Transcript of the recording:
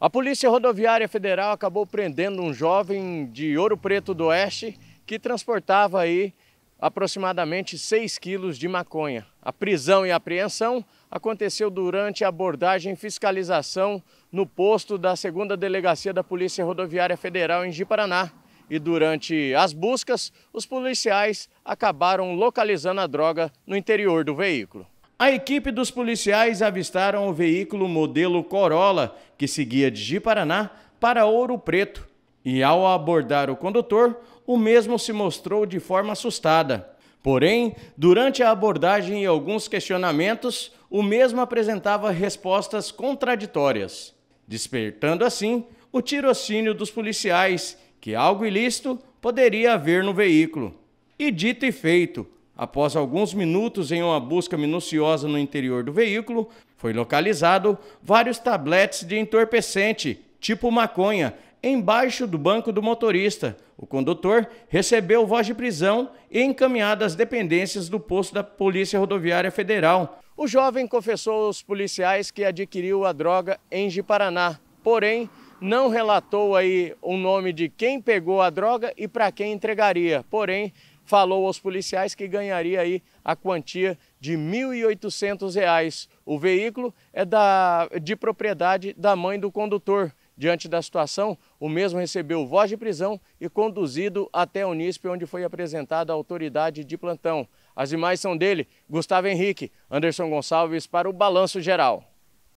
A Polícia Rodoviária Federal acabou prendendo um jovem de Ouro Preto do Oeste que transportava aí aproximadamente 6 quilos de maconha. A prisão e a apreensão aconteceu durante a abordagem e fiscalização no posto da 2 Delegacia da Polícia Rodoviária Federal em Ji-Paraná. E durante as buscas, os policiais acabaram localizando a droga no interior do veículo. A equipe dos policiais avistaram o veículo modelo Corolla, que seguia de Ji-Paraná para Ouro Preto, e ao abordar o condutor, o mesmo se mostrou de forma assustada. Porém, durante a abordagem e alguns questionamentos, o mesmo apresentava respostas contraditórias, despertando assim o tirocínio dos policiais, que algo ilícito poderia haver no veículo. E dito e feito, Após alguns minutos em uma busca minuciosa no interior do veículo, foi localizado vários tabletes de entorpecente, tipo maconha, embaixo do banco do motorista. O condutor recebeu voz de prisão e encaminhado às dependências do posto da Polícia Rodoviária Federal. O jovem confessou aos policiais que adquiriu a droga em Jiparaná, porém não relatou aí o nome de quem pegou a droga e para quem entregaria. Porém, falou aos policiais que ganharia aí a quantia de R$ 1.800. O veículo é da, de propriedade da mãe do condutor. Diante da situação, o mesmo recebeu voz de prisão e conduzido até o Unisp, onde foi apresentada à autoridade de plantão. As imagens são dele, Gustavo Henrique, Anderson Gonçalves para o Balanço Geral.